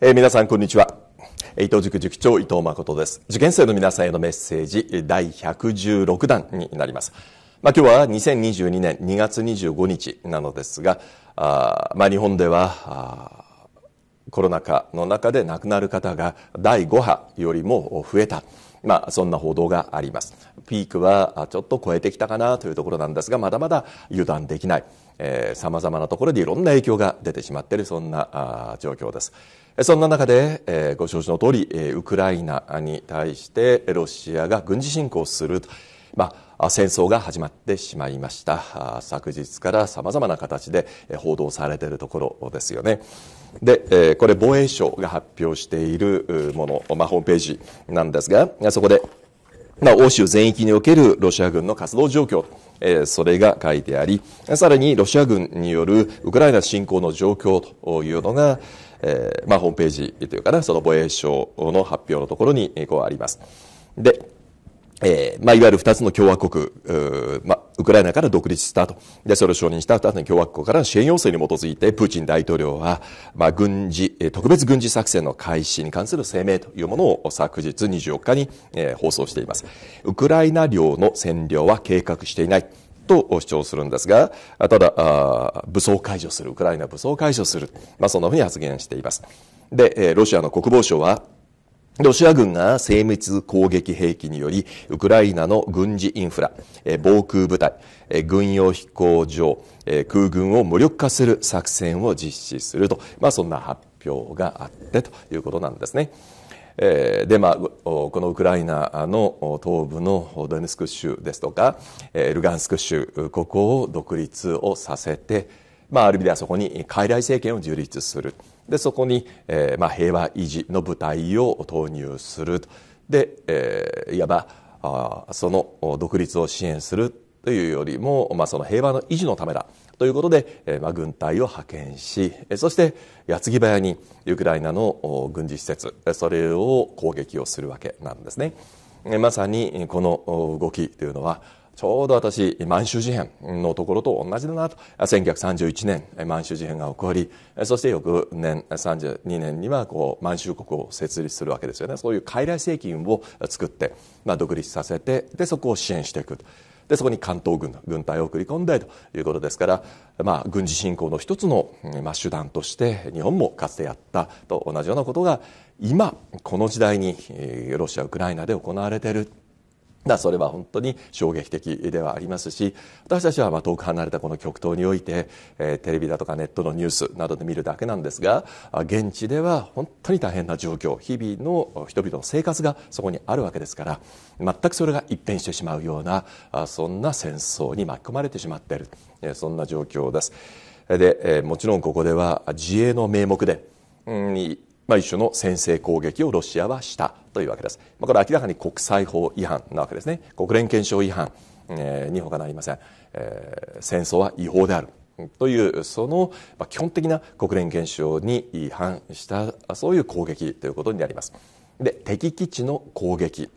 えー、皆さんこんにちは伊藤塾塾長伊藤誠です受験生の皆さんへのメッセージ第116弾になりますまあ、今日は2022年2月25日なのですがあまあ、日本ではコロナ禍の中で亡くなる方が第5波よりも増えたまあ、そんな報道があります。ピークはちょっと超えてきたかなというところなんですが、まだまだ油断できない。さまざまなところでいろんな影響が出てしまっている、そんな状況です。そんな中で、ご承知の通り、ウクライナに対してロシアが軍事侵攻すると、まあ、戦争が始まってしまいました。昨日から様々な形で報道されているところですよね。で、これ防衛省が発表しているもの、まあ、ホームページなんですが、そこで、まあ、欧州全域におけるロシア軍の活動状況、えそれが書いてあり、さらにロシア軍によるウクライナ侵攻の状況というのが、えー、まあ、ホームページというかな、その防衛省の発表のところに、こうあります。で、えー、まあ、いわゆる二つの共和国、まあ、ウクライナから独立したと。で、それを承認した二つの共和国からの支援要請に基づいて、プーチン大統領は、まあ、軍事、特別軍事作戦の開始に関する声明というものを昨日24日に、えー、放送しています。ウクライナ領の占領は計画していない。と主張するんですが、ただ、武装解除する、ウクライナ武装解除する、まあ、そんなふうに発言しています。で、ロシアの国防省は、ロシア軍が精密攻撃兵器により、ウクライナの軍事インフラ、防空部隊、軍用飛行場、空軍を無力化する作戦を実施すると、まあ、そんな発表があってということなんですね。で、まあ、このウクライナの東部のドネツク州ですとか、ルガンスク州、ここを独立をさせて、まあ、ある意味ではそこに傀儡政権を樹立する。で、そこに、えー、まあ、平和維持の部隊を投入する。で、えー、いわば、あその独立を支援するというよりも、まあ、その平和の維持のためだということで、えまあ、軍隊を派遣しそして矢継ぎ早にウクライナの軍事施設それを攻撃をするわけなんですね。まさにこの動きというのはちょうど私、満州事変のところと同じだなと。1931年、満州事変が起こり、そして翌年、32年には、こう、満州国を設立するわけですよね。そういう傀儡政権を作って、まあ、独立させて、で、そこを支援していく。でそこに関東軍軍隊を送り込んでということですから、まあ、軍事侵攻の一つの、まあ、手段として日本もかつてやったと同じようなことが今この時代にロシアウクライナで行われているだそれは本当に衝撃的ではありますし私たちはま遠く離れたこの極東において、えテレビだとかネットのニュースなどで見るだけなんですが現地では本当に大変な状況日々の人々の生活がそこにあるわけですから全くそれが一変してしまうようなそんな戦争に巻き込まれてしまっているそんな状況です。でもちろんここでは自衛の名目でまあ、一種の先制攻撃をロシアはしたというわけです。まあ、これは明らかに国際法違反なわけですね。国連憲章違反、えー、に他なりません、えー。戦争は違法である。という、その、まあ、基本的な国連憲章に違反した、そういう攻撃ということになります。で、敵基地の攻撃。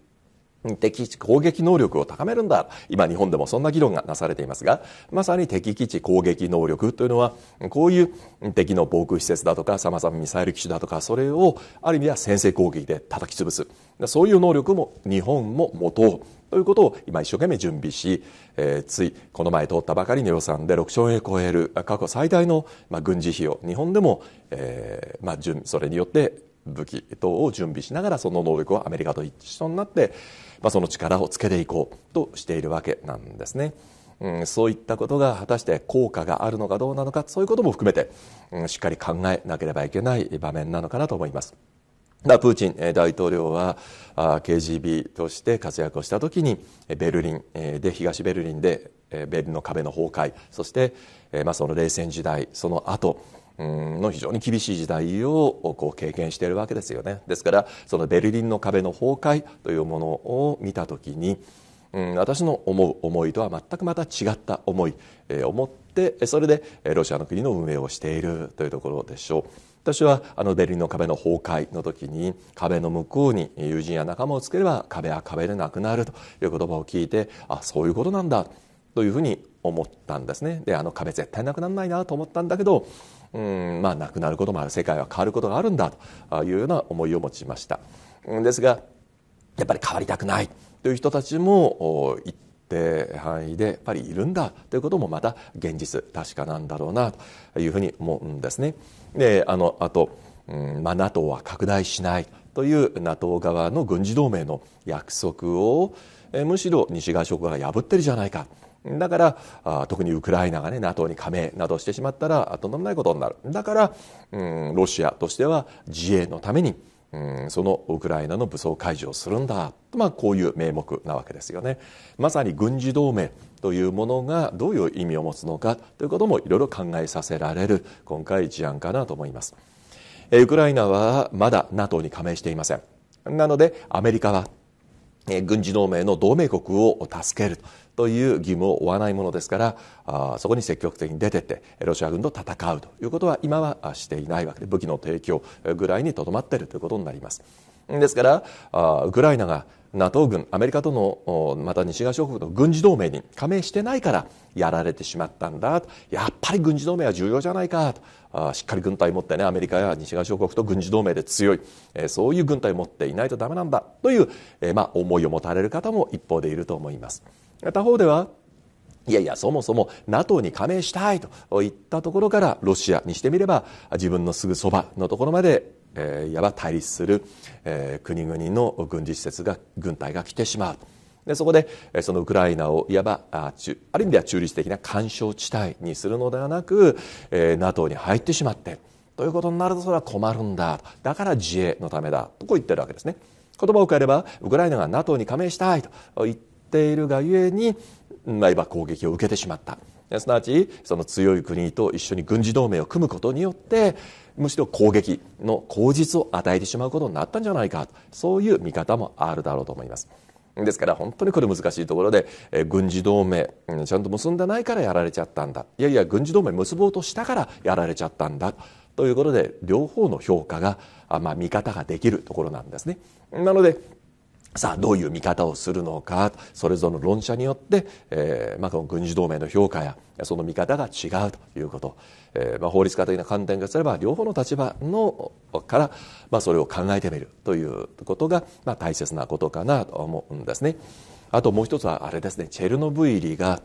敵基地攻撃能力を高めるんだ。今日本でもそんな議論がなされていますが、まさに敵基地攻撃能力というのは、こういう敵の防空施設だとか、様々ミサイル基地だとか、それをある意味では先制攻撃で叩き潰す。そういう能力も日本も持とう。ということを今一生懸命準備し、えー、ついこの前通ったばかりの予算で6兆円を超える過去最大の、まあ、軍事費用、日本でも、えーまあ、それによって武器等を準備しながらその能力をアメリカと一緒になって、まあ、その力をつけていこうとしているわけなんですね。うん、そういったことが果たして効果があるのかどうなのかそういうことも含めて、うん、しっかり考えなければいけない場面なのかなと思います。だプーチン大統領は KGB として活躍をした時にベルリンで東ベルリンでベルリンの壁の崩壊そして、まあ、その冷戦時代その後の非常に厳しい時代をこう経験しているわけですよね。ですからそのベルリンの壁の崩壊というものを見た時に、うん、私の思う思いとは全くまた違った思い、えー、思ってそれでロシアの国の運営をしているというところでしょう。私はあのベルリンの壁の崩壊の時に壁の向こうに友人や仲間をつければ壁は壁でなくなるという言葉を聞いてあそういうことなんだというふうに思ったんですねであの壁絶対なくならないなと思ったんだけどうんまあ、亡くなることもある世界は変わることがあるんだというような思いを持ちましたですがやっぱり変わりたくないという人たちも一定範囲でやっぱりいるんだということもまた現実確かなんだろうなというふうに思うんですね。であのあと、うんまあ、NATO は拡大しないという NATO 側の軍事同盟の約束をむしろ西側諸国が破ってるじゃないかだから、特にウクライナがね、NATO に加盟などしてしまったら、とんでもないことになる。だから、うん、ロシアとしては自衛のために、うん、そのウクライナの武装解除をするんだ。まあ、こういう名目なわけですよね。まさに軍事同盟というものがどういう意味を持つのかということもいろいろ考えさせられる今回事案かなと思います。ウクライナはまだ NATO に加盟していません。なので、アメリカは軍事同盟の同盟国を助けるという義務を負わないものですからそこに積極的に出てってロシア軍と戦うということは今はしていないわけで武器の提供ぐらいにとどまっているということになります。ですから、ウクライナが NATO 軍、アメリカとの、また西側諸国の軍事同盟に加盟してないから、やられてしまったんだ。やっぱり軍事同盟は重要じゃないかと。あしっかり軍隊を持ってね、アメリカや西側諸国と軍事同盟で強い、えそういう軍隊を持っていないとダメなんだ、という、えまあ、思いを持たれる方も一方でいると思います。他方では、いやいや、そもそも NATO に加盟したいといったところから、ロシアにしてみれば、自分のすぐそばのところまでいわば対立する、国々の軍事施設が軍隊が来てしまうでそこでそのウクライナをいわばある意味では中立的な干渉地帯にするのではなく、NATO に入ってしまってということになるとそれは困るんだだから自衛のためだとこう言ってるわけですね言葉を変えればウクライナが NATO に加盟したいと言っているがゆえに、いわば攻撃を受けてしまったすなわちその強い国と一緒に軍事同盟を組むことによってむしろ攻撃の口実を与えてしまうことになったんじゃないかそういう見方もあるだろうと思います。ですから本当にこれ難しいところで、え軍事同盟、ちゃんと結んでないからやられちゃったんだいやいや軍事同盟結ぼうとしたからやられちゃったんだということで両方の評価が、あまあ、見方ができるところなんですね。なのでさあどういう見方をするのかそれぞれの論者によって、えーまあ、この軍事同盟の評価やその見方が違うということ、えーまあ、法律家的な観点からすれば両方の立場のから、まあ、それを考えてみるということが、まあ、大切なことかなと思うんですね。あともう一つはあれですねチェルノブイリが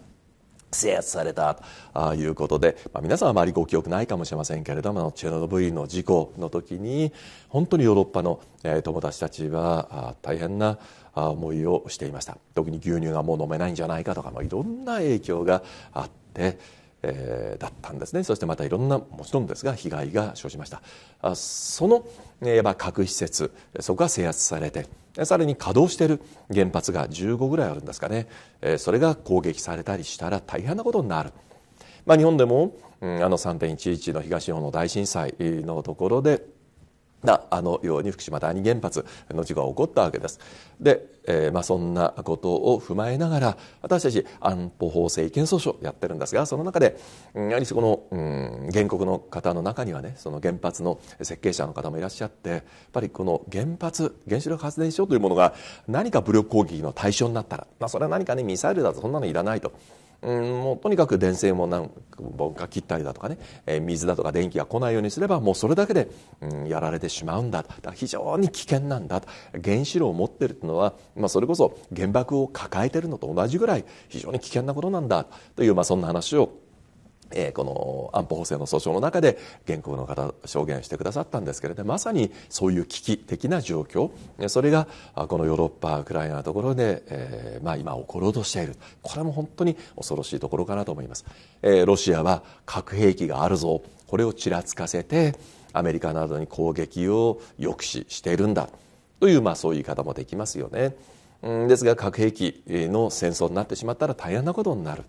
制圧されたということで、まあ、皆さんあまりご記憶ないかもしれませんけれどもチェノブイリの事故の時に本当にヨーロッパの友達たちは大変な思いをしていました特に牛乳がもう飲めないんじゃないかとか、まあ、いろんな影響があって。えー、だったんですねそしてまたいろんなもちろんですが被害が生じましたあその、えー、まあ、核施設そこが制圧されてさらに稼働している原発が15ぐらいあるんですかね、えー、それが攻撃されたりしたら大変なことになる。まあ、日本でも、うん、あの3.11の東日本の大震災のところでなあのように福島第二原発の事故が起こったわけです。で、えー、まあ、そんなことを踏まえながら私たち安保法制違憲訴訟やってるんですがその中でやはりこの、うん、原告の方の中にはねその原発の設計者の方もいらっしゃってやっぱりこの原発原子力発電所というものが何か武力攻撃の対象になったら、まあ、それは何かねミサイルだとそんなのいらないと。うん、もうとにかく電線も何本か切ったりだとかね、えー、水だとか電気が来ないようにすればもうそれだけで、うん、やられてしまうんだだ非常に危険なんだ原子炉を持ってるってのは、まあ、それこそ原爆を抱えてるのと同じぐらい非常に危険なことなんだという、まあ、そんな話をえー、この安保法制の訴訟の中で原告の方証言してくださったんですけれどまさにそういう危機的な状況それがこのヨーロッパウクライナのところで、えーまあ、今起ころうとしているこれも本当に恐ろしいところかなと思います、えー、ロシアは核兵器があるぞこれをちらつかせてアメリカなどに攻撃を抑止しているんだという、まあ、そういう言い方もできますよね、うん、ですが核兵器の戦争になってしまったら大変なことになる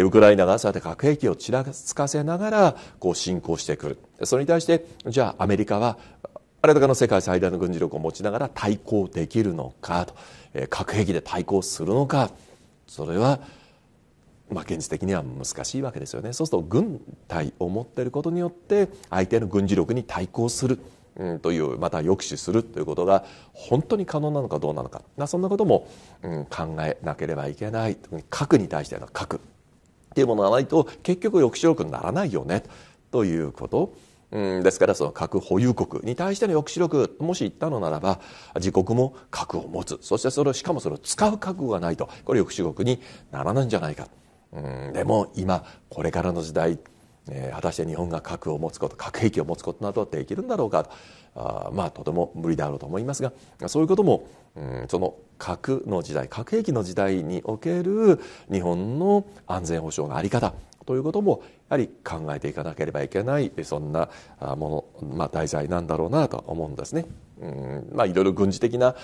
ウクライナがそうやって核兵器をちらつかせながらこう侵攻してくるそれに対してじゃあアメリカはあれだけの世界最大の軍事力を持ちながら対抗できるのかと核兵器で対抗するのかそれはまあ現実的には難しいわけですよねそうすると軍隊を持っていることによって相手の軍事力に対抗するうん、というまた抑止するということが本当に可能なのかどうなのかそんなことも、うん、考えなければいけない核に対しての核っていうものがないと結局抑止力にならないよねということ。うん、ですからその核保有国に対しての抑止力もし言ったのならば自国も核を持つそしてそれをしかもそれを使う覚悟がないとこれ抑止国にならないんじゃないか、うん、でも今これからの時代果たして日本が核を持つこと核兵器を持つことなどできるんだろうかとあまあとても無理だろうと思いますがそういうことも、うん、その核の時代核兵器の時代における日本の安全保障の在り方ということもやはり考えていかなければいけないそんなもの、まあ、題材なんだろうなと思うんですね。うんまあ、いろいろ軍事的な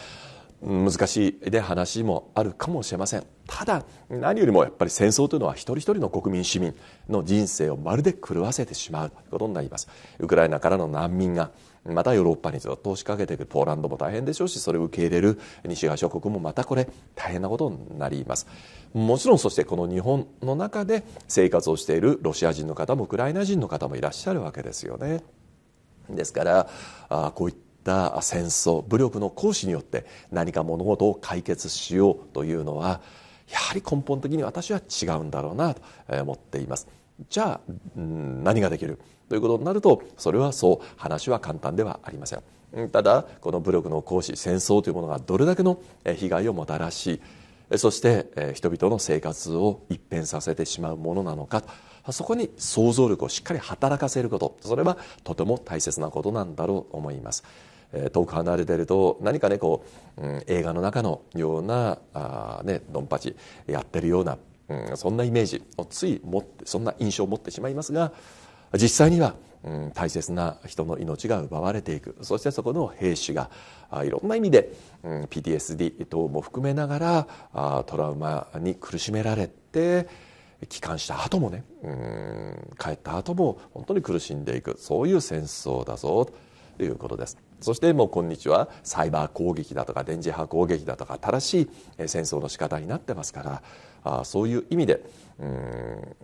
難しいで話もあるかもしれませんただ何よりもやっぱり戦争というのは一人一人の国民市民の人生をまるで狂わせてしまうということになりますウクライナからの難民がまたヨーロッパにずっと押しかけていくポーランドも大変でしょうしそれを受け入れる西側諸国もまたこれ大変なことになりますもちろんそしてこの日本の中で生活をしているロシア人の方もウクライナ人の方もいらっしゃるわけですよねですからあこういったった戦争武力の行使によって何か物事を解決しようというのはやはり根本的に私は違うんだろうなと思っています。じゃあ、うん、何ができるということになるとそれはそう話は簡単ではありませんただこの武力の行使戦争というものがどれだけの被害をもたらしそして人々の生活を一変させてしまうものなのかそこに想像力をしっかり働かせることそれはとても大切なことなんだろうと思います。遠く離れてると何かねこう、うん、映画の中のようなあ、ね、ドンパチやってるような、うん、そんなイメージをつい持ってそんな印象を持ってしまいますが実際には、うん、大切な人の命が奪われていくそしてそこの兵士がいろんな意味で、うん、PTSD 等も含めながらあトラウマに苦しめられて帰還した後もね、うん、帰った後も本当に苦しんでいくそういう戦争だぞということです。そしてもう今日はサイバー攻撃だとか電磁波攻撃だとか正しい戦争の仕方になってますからあそういう意味でうん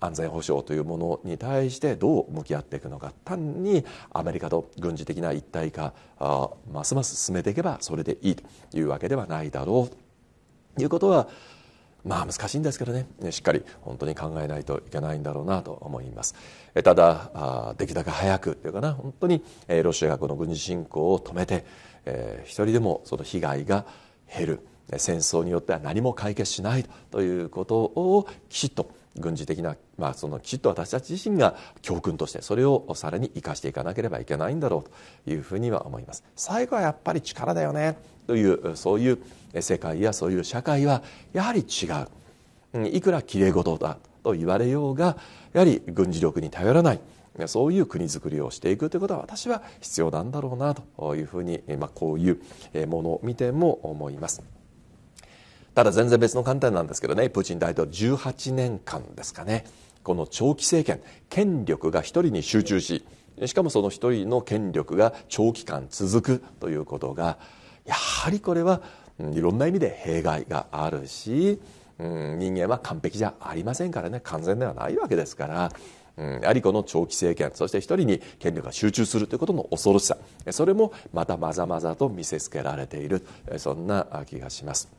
安全保障というものに対してどう向き合っていくのか単にアメリカと軍事的な一体化あますます進めていけばそれでいいというわけではないだろうということはまあ難しいんですけどねしっかり本当に考えないといけないんだろうなと思いますただ出来高早くというかな本当にロシアがこの軍事侵攻を止めて、え一人でもその被害が減る戦争によっては何も解決しないということをきちっと軍事的な、まあ、そのきちっと私たち自身が教訓としてそれをさらに生かしていかなければいけないんだろうというふうには思います。最後はやっぱり力だよねというそういう世界やそういう社会はやはり違ういくらきれい事だと言われようがやはり軍事力に頼らないそういう国づくりをしていくということは私は必要なんだろうなというふうに、まあ、こういうものを見ても思います。ただ全然別の観点なんですけどねプーチン大統領18年間ですかねこの長期政権権力が一人に集中ししかもその一人の権力が長期間続くということがやはりこれはいろんな意味で弊害があるし、うん、人間は完璧じゃありませんからね完全ではないわけですから。やはりこの長期政権そして一人に権力が集中するということの恐ろしさそれもまたまざまざと見せつけられているそんな気がします。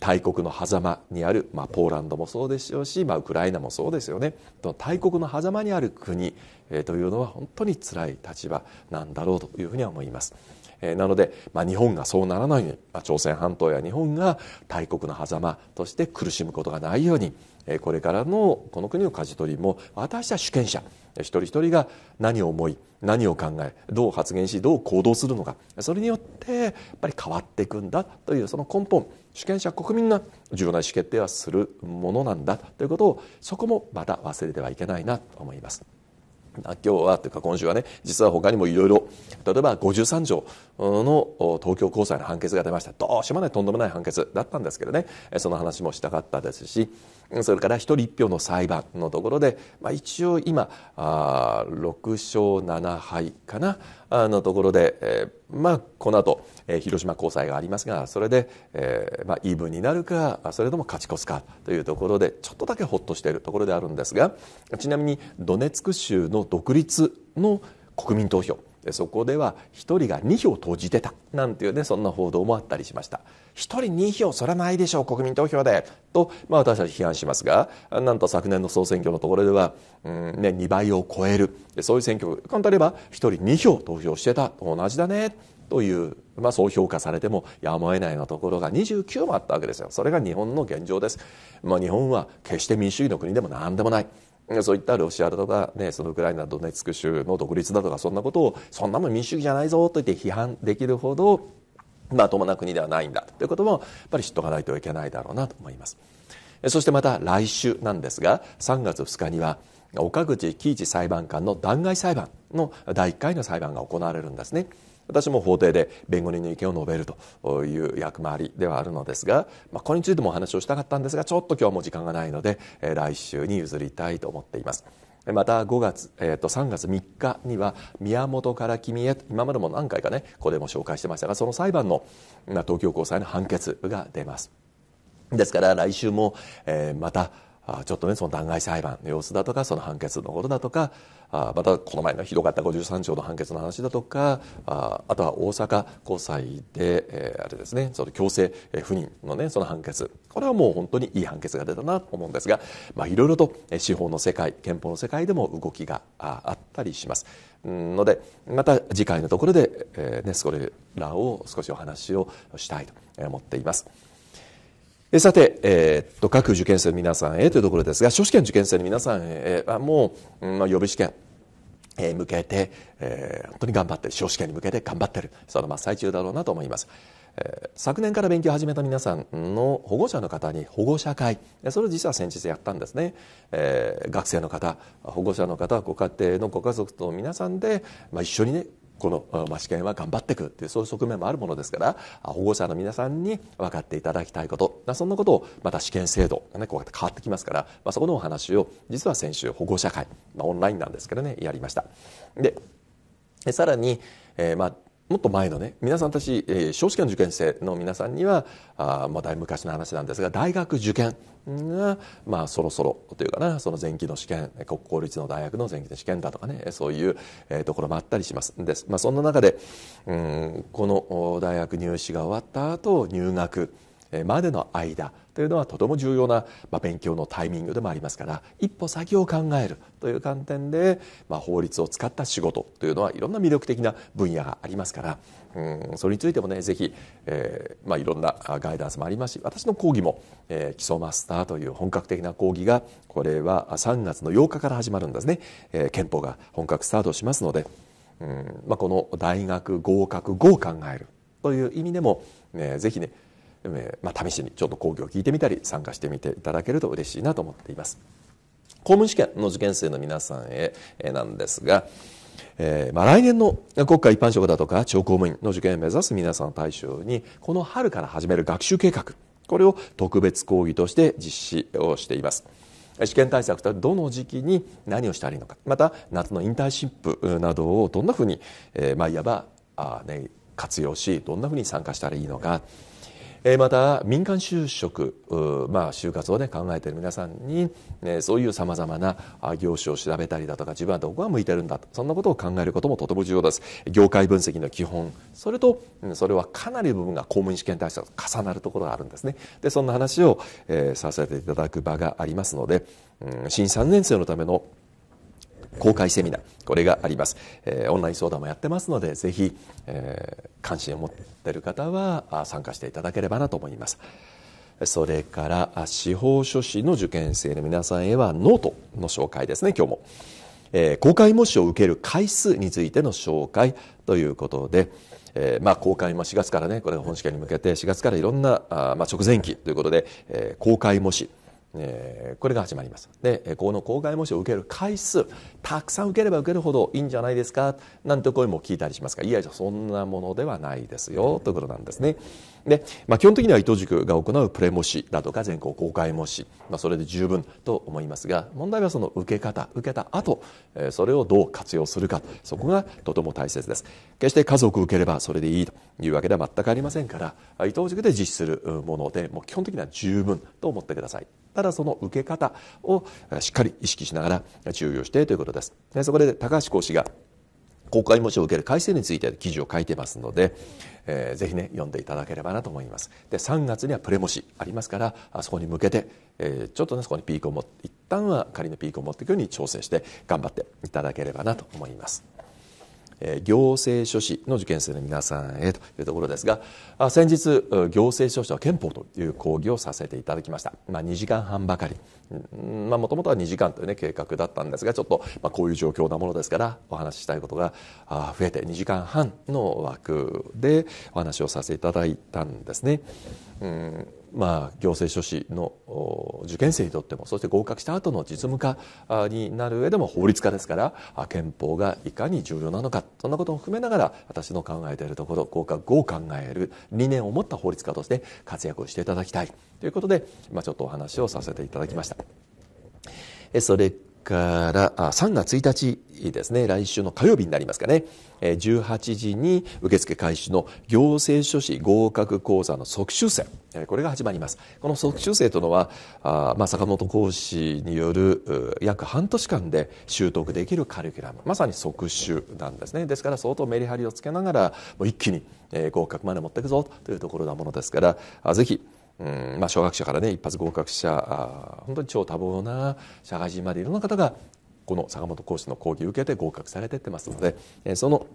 大国の狭間にある、まあ、ポーランドもそうでしょうし、まあ、ウクライナもそうですよね大国の狭間にある国、えというのは本当につらい立場なんだろうというふうには思います。えなので、まあ、日本がそうならないように、まあ、朝鮮半島や日本が大国の狭間として苦しむことがないように、えこれからのこの国の舵取りも私たち主権者一人一人が何を思い何を考えどう発言しどう行動するのかそれによってやっぱり変わっていくんだというその根本主権者国民が重要な意思決定はするものなんだということをそこもまた忘れてはいけないなと思います。今日はというか今週はね実は他にもいろいろ例えば53条の東京高裁の判決が出ましたどうしようもないとんでもない判決だったんですけどねその話もしたかったですしそれから一人一票の裁判のところで、まあ、一応今あ6勝7敗かなのところで、えー、まあ、この後、えー、広島高裁がありますがそれで、えー、まあ、イーブンになるかそれとも勝ち越すかというところでちょっとだけほっとしているところであるんですがちなみにドネツク州の独立の国民投票そこでは1人が2票投じてたなんていうねそんな報道もあったりしました1人2票そらないでしょう国民投票でと、まあ、私たち批判しますがなんと昨年の総選挙のところでは、うんね、2倍を超えるそういう選挙簡単に言えば1人2票投票してたと同じだねという、まあ、そう評価されてもやむを得ないようなところが29もあったわけですよそれが日本の現状です、まあ、日本は決して民主主義の国でも何でもないそういったロシアとか、ね、そのウクライナドネツク州の独立だとかそんなことをそんなもん民主主義じゃないぞと言って批判できるほどまともな国ではないんだということもやっぱり知っとかないといけないだろうなと思います。そしてまた来週なんですが3月2日には岡口喜一裁判官の弾劾裁判の第1回の裁判が行われるんですね。私も法廷で弁護人の意見を述べるという役回りではあるのですが、まあ、これについてもお話をしたかったんですがちょっと今日も時間がないので、え来週に譲りたいと思っています。また5月、えー、と3月3日には宮本から君へ今までも何回かねここでも紹介してましたがその裁判の東京高裁の判決が出ますですから来週も、えまたちょっとねその弾劾裁判の様子だとかその判決のことだとかあまたこの前のひどかった53条の判決の話だとかああとは大阪高裁で、えー、あれですねその強制不妊のねその判決これはもう本当にいい判決が出たなと思うんですがいろいろと司法の世界憲法の世界でも動きがあったりします。のでまた次回のところで、えーね、それらを少しお話をしたいと思っています。さて、えー、っと、各受験生の皆さんへというところですが、初試験受験生の皆さんへはもう、うん、予備試験、え向けて、えー、本当に頑張ってる、小試験に向けて頑張ってる、その真っ最中だろうなと思います。えー、昨年から勉強を始めた皆さんの保護者の方に保護者会それを実は先日やったんですね、えー、学生の方保護者の方ご家庭のご家族と皆さんで、まあ、一緒にねこの、まあ、試験は頑張っていくというそういう側面もあるものですから保護者の皆さんに分かっていただきたいこと、まあ、そんなことをまた試験制度が、ね、こうやって変わってきますから、まあ、そこのお話を実は先週保護者会、まあ、オンラインなんですけどねやりました。でさらに、えーまあ、もっと前のね皆さんたち、えー、少子化の受験生の皆さんにはあ、まあ、だいぶ昔の話なんですが大学受験が、まあ、そろそろというかなその前期の試験国公立の大学の前期の試験だとかねそういう、えー、ところもあったりしますです、まあ、そんな中でうんこの大学入試が終わった後入学までの間というのはとても重要な、勉強のタイミングでもありますから一歩先を考えるという観点で、ま法律を使った仕事というのはいろんな魅力的な分野がありますからうんそれについてもね是非、えー、まあ、いろんなガイダンスもありますし私の講義も、えー、基礎マスターという本格的な講義がこれは3月の8日から始まるんですね、えー、憲法が本格スタートしますのでうん、まあ、この大学合格後を考えるという意味でも、ね、是非ねまあ、試しにちょっと講義を聞いてみたり参加してみていただけると嬉しいなと思っています。公務試験の受験生の皆さんへなんですが、えー、まあ、来年の国家一般職だとか超公務員の受験を目指す皆さんを対象にこの春から始める学習計画これを特別講義として実施をしています。試験対策とはどの時期に何をしたらいいのかまた夏のインターンシップなどをどんなふうに、えー、まあ、いわばあ、ね、活用しどんなふうに参加したらいいのかえまた民間就職、まあ、就活を、ね、考えている皆さんに、ね、そういうさまざまな業種を調べたりだとか自分はどこが向いてるんだそんなことを考えることもとても重要です業界分析の基本それとそれはかなり部分が公務員試験対策と重なるところがあるんですねでそんな話を、えー、させていただく場がありますので、うん、新3年生のための公開セミナーこれがあります、えー、オンライン相談もやってますのでぜひ、えー、関心を持っている方は参加していただければなと思いますそれから司法書士の受験生の皆さんへはノートの紹介ですね今日も、えー、公開模試を受ける回数についての紹介ということで、えー、まあ、公開も4月からねこれ本試験に向けて4月からいろんなあ、まあ、直前期ということで、えー、公開模試えこれが始まりますでこの公害模試を受ける回数たくさん受ければ受けるほどいいんじゃないですかなんて声も聞いたりしますがいやそんなものではないですよということなんですね。で、まあ、基本的には伊藤塾が行うプレ模試だとか全校公開模試、まあ、それで十分と思いますが問題はその受け方受けた後それをどう活用するかそこがとても大切です決して家族を受ければそれでいいというわけでは全くありませんから伊藤塾で実施するものでもう基本的には十分と思ってくださいただその受け方をしっかり意識しながら注意をしてということですでそこで高橋講師が公開模試を受ける改正について記事を書いてますので、えー、ぜひね読んでいただければなと思いますで3月にはプレ模試ありますからあそこに向けて、えー、ちょっとねそこにピークを持って一旦は仮のピークを持っていくように調整して頑張っていただければなと思います行政書士の受験生の皆さんへというところですが先日行政書士は憲法という講義をさせていただきました、まあ、2時間半ばかりもともとは2時間という、ね、計画だったんですがちょっと、まあ、こういう状況なものですからお話ししたいことが増えて2時間半の枠でお話をさせていただいたんですね。うんまあ、行政書士の受験生にとってもそして合格した後の実務家になる上でも法律家ですから憲法がいかに重要なのかそんなことも含めながら私の考えているところ合格を考える理念を持った法律家として活躍をしていただきたいということで、まあ、ちょっとお話をさせていただきました。それから3月1日ですね、来週の火曜日になりますかね、18時に受付開始の行政書士合格講座の即修正、これが始まります。この即修正というのは、あまあ、坂本講師による約半年間で習得できるカリキュラム、まさに即修なんですね。ですから相当メリハリをつけながら、もう一気に合格まで持っていくぞというところなものですから、ぜひ、うんまあ、小学者からね一発合格者あ本当に超多忙な社会人までいろんな方がこの坂本講師の講義を受けて合格されていってますので、えその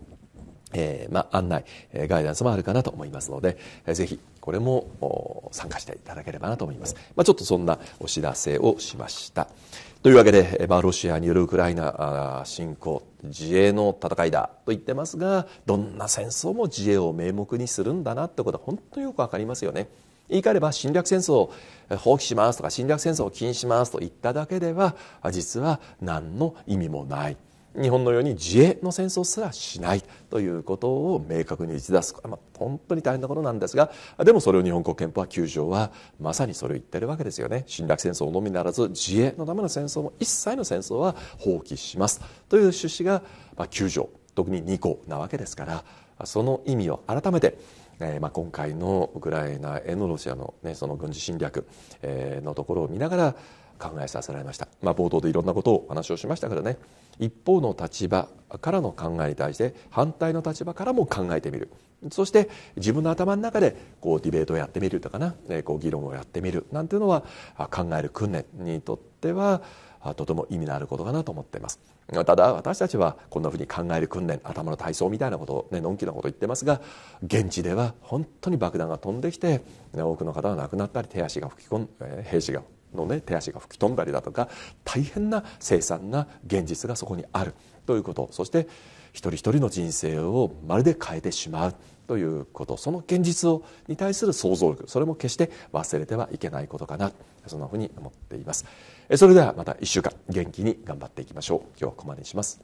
えー、まあ、案内、えー、ガイダンスもあるかなと思いますので、えー、ぜひ、これも参加していただければなと思います。まあ、ちょっとそんなお知らせをしました。というわけで、えー、まあ、ロシアによるウクライナ侵攻、自衛の戦いだと言ってますが、どんな戦争も自衛を名目にするんだなってことは本当によくわかりますよね。言い換えれば侵略戦争を放棄しますとか侵略戦争を禁止しますと言っただけでは実は何の意味もない日本のように自衛の戦争すらしないということを明確に打ち出す、本当に大変なことなんですがでもそれを日本国憲法は9条はまさにそれを言ってるわけですよね侵略戦争のみならず自衛のための戦争も一切の戦争は放棄しますという趣旨が9条特に2項なわけですからその意味を改めてえー、まあ、今回のウクライナへのロシアの,、ね、その軍事侵略、えー、のところを見ながら考えさせられました、まあ、冒頭でいろんなことをお話をしましたからね一方の立場からの考えに対して反対の立場からも考えてみるそして自分の頭の中でこうディベートをやってみるとかな、えこう議論をやってみるなんていうのは考える訓練にとってはとても意味のあることかなと思っています。ただ私たちはこんなふうに考える訓練頭の体操みたいなことを、ね、のんきなことを言ってますが現地では本当に爆弾が飛んできて多くの方が亡くなったり手足が吹き込ん兵士がの、ね、手足が吹き飛んだりだとか大変な凄惨な現実がそこにあるということそして一人一人の人生をまるで変えてしまうということその現実をに対する想像力それも決して忘れてはいけないことかなそんなふうに思っています。それではまた1週間元気に頑張っていきましょう。今日はここまでにします。